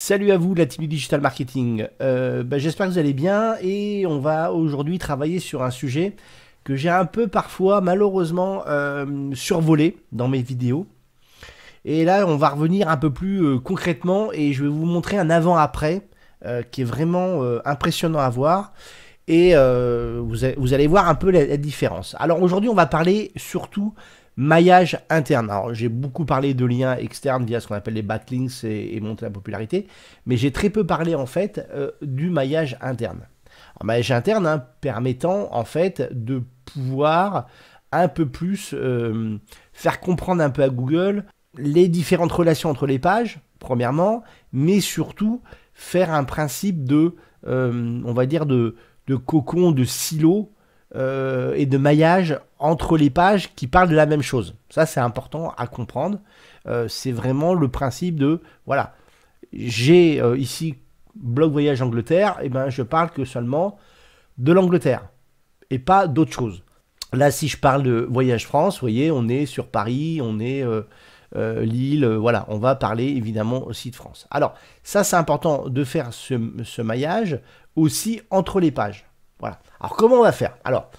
Salut à vous, la team digital marketing. Euh, bah, j'espère que vous allez bien et on va aujourd'hui travailler sur un sujet que j'ai un peu parfois malheureusement euh, survolé dans mes vidéos. Et là, on va revenir un peu plus euh, concrètement et je vais vous montrer un avant-après qui est vraiment impressionnant à voir. Et vous, allez voir un peu la différence. Alors aujourd'hui, on va parler surtout Maillage interne. Alors, j'ai beaucoup parlé de liens externes via ce qu'on appelle les backlinks et, et monter la popularité, mais j'ai très peu parlé en fait euh, du maillage interne. Un maillage interne hein, permettant en fait de pouvoir un peu plus euh, faire comprendre un peu à Google les différentes relations entre les pages, premièrement, mais surtout faire un principe de, euh, on va dire, de, de cocon, de silo euh, et de maillage entre les pages qui parlent de la même chose. Ça, c'est important à comprendre. Euh, c'est vraiment le principe de, voilà, j'ai euh, ici blog voyage Angleterre, et eh ben je parle que seulement de l'Angleterre et pas d'autre chose. Là, si je parle de voyage France, vous voyez, on est sur Paris, on est Lille, voilà, on va parler évidemment aussi de France. Alors, ça, c'est important de faire ce maillage aussi entre les pages. Voilà. Alors comment on va faire Alors,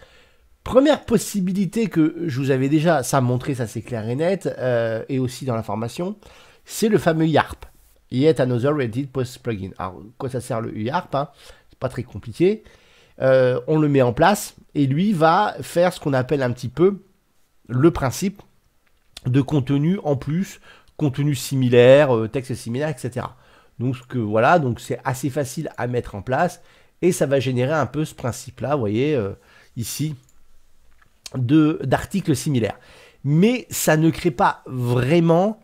première possibilité que je vous avais déjà ça montré, ça c'est clair et net, euh, et aussi dans la formation, c'est le fameux YARP. Yet Another Reddit Post Plugin. Alors, quoi ça sert le YARP hein C'est pas très compliqué. Euh, on le met en place et lui va faire ce qu'on appelle un petit peu le principe de contenu en plus, contenu similaire, euh, texte similaire, etc. Donc ce que, voilà, donc c'est assez facile à mettre en place et ça va générer un peu ce principe-là, vous voyez, euh, ici, d'articles similaires. Mais ça ne crée pas vraiment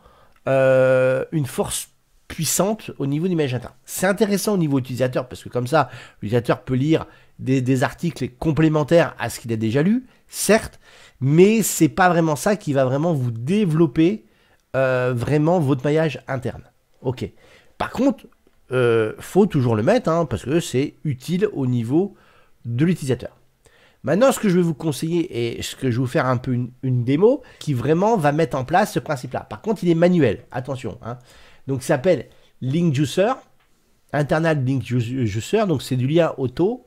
euh, une force puissante au niveau du interne. C'est intéressant au niveau utilisateur, parce que comme ça, l'utilisateur peut lire des, des, articles complémentaires à ce qu'il a déjà lu, certes, mais c'est pas vraiment ça qui va vraiment vous développer euh, vraiment votre maillage interne. Ok. Par contre, euh, faut toujours le mettre, hein, parce que c'est utile au niveau de l'utilisateur. Maintenant, ce que je vais vous conseiller et ce que je vais vous faire un peu une, démo qui vraiment va mettre en place ce principe-là. Par contre, il est manuel, attention. Hein. Donc, s'appelle Link Juicer, internal Link Juicer, donc c'est du lien auto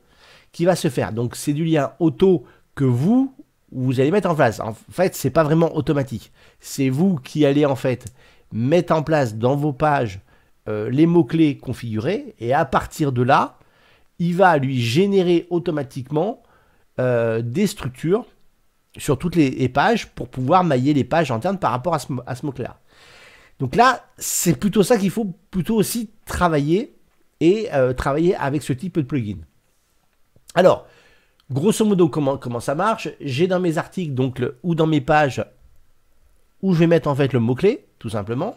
qui va se faire. Donc, c'est du lien auto que vous, vous allez mettre en place. En fait, c'est pas vraiment automatique. C'est vous qui allez en fait mettre en place dans vos pages euh, les mots-clés configurés, et à partir de là, il va lui générer automatiquement euh, des structures sur toutes les pages pour pouvoir mailler les pages internes par rapport à ce, mot-clé-là. Donc là, c'est plutôt ça qu'il faut plutôt aussi travailler et euh, travailler avec ce type de plugin. Alors, grosso modo, comment, comment ça marche J'ai dans mes articles, donc, ou dans mes pages, où je vais mettre en fait le mot-clé, tout simplement.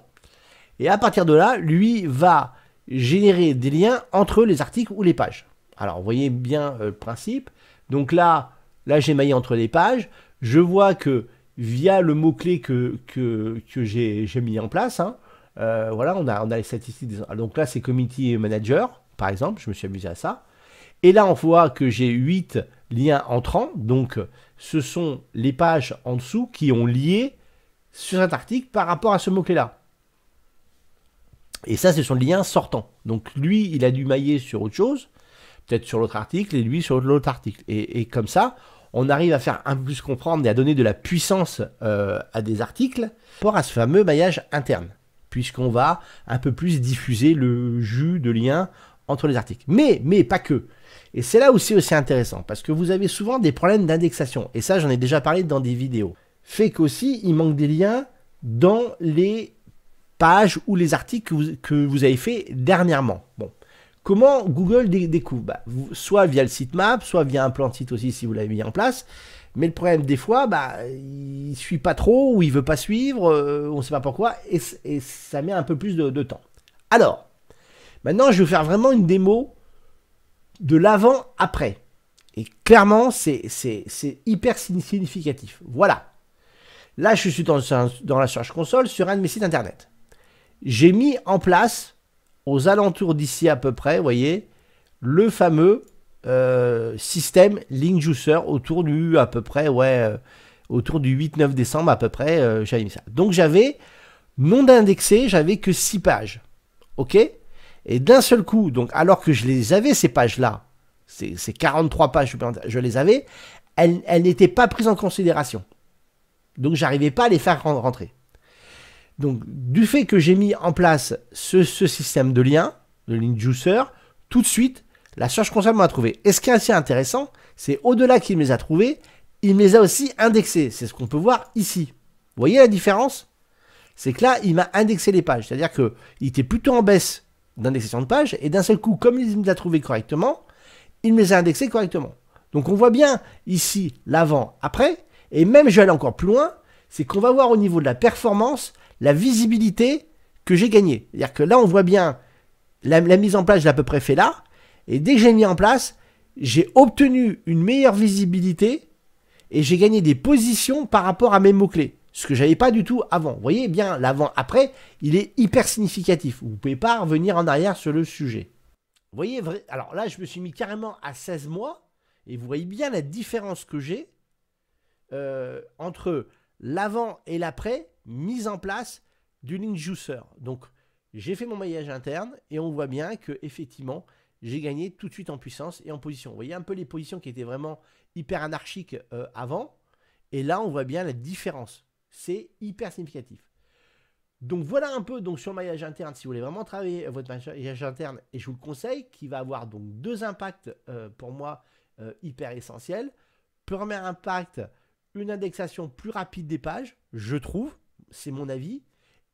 Et à partir de là, lui va générer des liens entre les articles ou les pages. Alors, vous voyez bien euh, le principe. Donc là, là j'ai maillé entre les pages. Je vois que via le mot-clé que, que, j'ai mis en place, hein, euh, voilà, on a, on a les statistiques. Ah, donc là, c'est committee manager, par exemple. Je me suis amusé à ça. Et là, on voit que j'ai 8 liens entrants. Donc, ce sont les pages en dessous qui ont lié sur cet article par rapport à ce mot-clé-là. Et ça, c'est son lien sortant. Donc lui, il a dû mailler sur autre chose, peut-être sur l'autre article, et lui sur l'autre article. Et, comme ça, on arrive à faire un peu plus comprendre et à donner de la puissance euh, à des articles par à ce fameux maillage interne, puisqu'on va un peu plus diffuser le jus de lien entre les articles. Mais, mais pas que. Et c'est là aussi aussi intéressant, parce que vous avez souvent des problèmes d'indexation. Et ça, j'en ai déjà parlé dans des vidéos. Fait qu'aussi, il manque des liens dans les ou les articles que vous, avez fait dernièrement. Bon. Comment Google découvre bah, Soit via le sitemap, soit via un plan de site aussi si vous l'avez mis en place. Mais le problème des fois, bah, il ne suit pas trop ou il veut pas suivre, euh, on ne sait pas pourquoi, et, ça met un peu plus de, temps. Alors, maintenant je vais vous faire vraiment une démo de l'avant-après. Et clairement, c'est hyper significatif. Voilà. Là, je suis dans, dans la Search Console sur un de mes sites internet j'ai mis en place, aux alentours d'ici à peu près, vous voyez, le fameux euh, système Link Juicer autour du à peu près, ouais, euh, autour du 8-9 décembre à peu près, euh, j'avais mis ça. Donc j'avais, non d'indexé, j'avais que 6 pages. Ok Et d'un seul coup, donc alors que je les avais ces pages-là, ces, 43 pages je les avais, elles, elles n'étaient pas prises en considération. Donc j'arrivais pas à les faire rentrer. Donc, du fait que j'ai mis en place ce, système de lien, de Link juicer, tout de suite, la Search Console m'a trouvé. Et ce qui est assez intéressant, c'est au-delà qu'il les a trouvés, il me les a aussi indexés. C'est ce qu'on peut voir ici. Vous voyez la différence C'est que là, il m'a indexé les pages. C'est-à-dire qu'il était plutôt en baisse d'indexation de pages, et d'un seul coup, comme il me les a trouvés correctement, il me les a indexés correctement. Donc on voit bien ici l'avant, après, et même je vais aller encore plus loin, c'est qu'on va voir au niveau de la performance la visibilité que j'ai gagnée. C'est-à-dire que là, on voit bien la, mise en place, j'ai à peu près fait là. Et dès que j'ai mis en place, j'ai obtenu une meilleure visibilité et j'ai gagné des positions par rapport à mes mots-clés. Ce que j'avais pas du tout avant. Vous voyez bien, l'avant-après, il est hyper significatif. Vous ne pouvez pas revenir en arrière sur le sujet. Vous voyez, alors là, je me suis mis carrément à 16 mois et vous voyez bien la différence que j'ai euh, entre l'avant et l'après mise en place du link juicer. Donc j'ai fait mon maillage interne et on voit bien que effectivement j'ai gagné tout de suite en puissance et en position. Vous voyez un peu les positions qui étaient vraiment hyper anarchiques euh, avant. Et là, on voit bien la différence. C'est hyper significatif. Donc voilà un peu donc, sur le maillage interne, si vous voulez vraiment travailler euh, votre maillage interne, et je vous le conseille, qui va avoir donc deux impacts euh, pour moi hyper essentiels. Premier impact, une indexation plus rapide des pages, je trouve, c'est mon avis.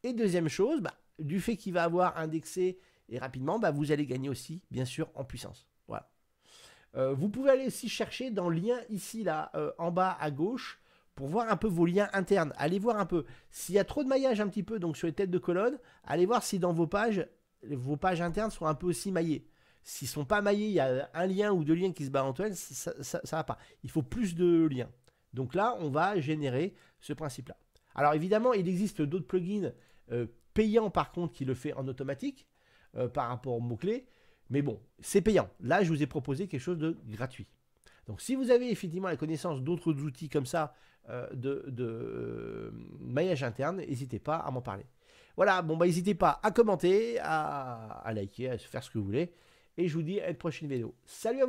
Et deuxième chose, bah, du fait qu'il va avoir indexé et rapidement, bah, vous allez gagner aussi, bien sûr, en puissance. Voilà. Euh, vous pouvez aller aussi chercher dans le lien ici, là, euh, en bas à gauche, pour voir un peu vos liens internes. Allez voir un peu. S'il y a trop de maillage un petit peu, donc sur les têtes de colonne, allez voir si dans vos pages, vos pages internes sont un peu aussi maillées. S'ils sont pas maillés, il y a un lien ou deux liens qui se battent entre eux, ça, ça, va pas. Il faut plus de liens. Donc là, on va générer ce principe-là. Alors évidemment, il existe d'autres plugins euh, payants par contre qui le fait en automatique euh, par rapport aux mots-clés. Mais bon, c'est payant. Là, je vous ai proposé quelque chose de gratuit. Donc si vous avez effectivement la connaissance d'autres outils comme ça euh, de, maillage interne, n'hésitez pas à m'en parler. Voilà, bon bah n'hésitez pas à commenter, à, liker, à faire ce que vous voulez. Et je vous dis à une prochaine vidéo. Salut à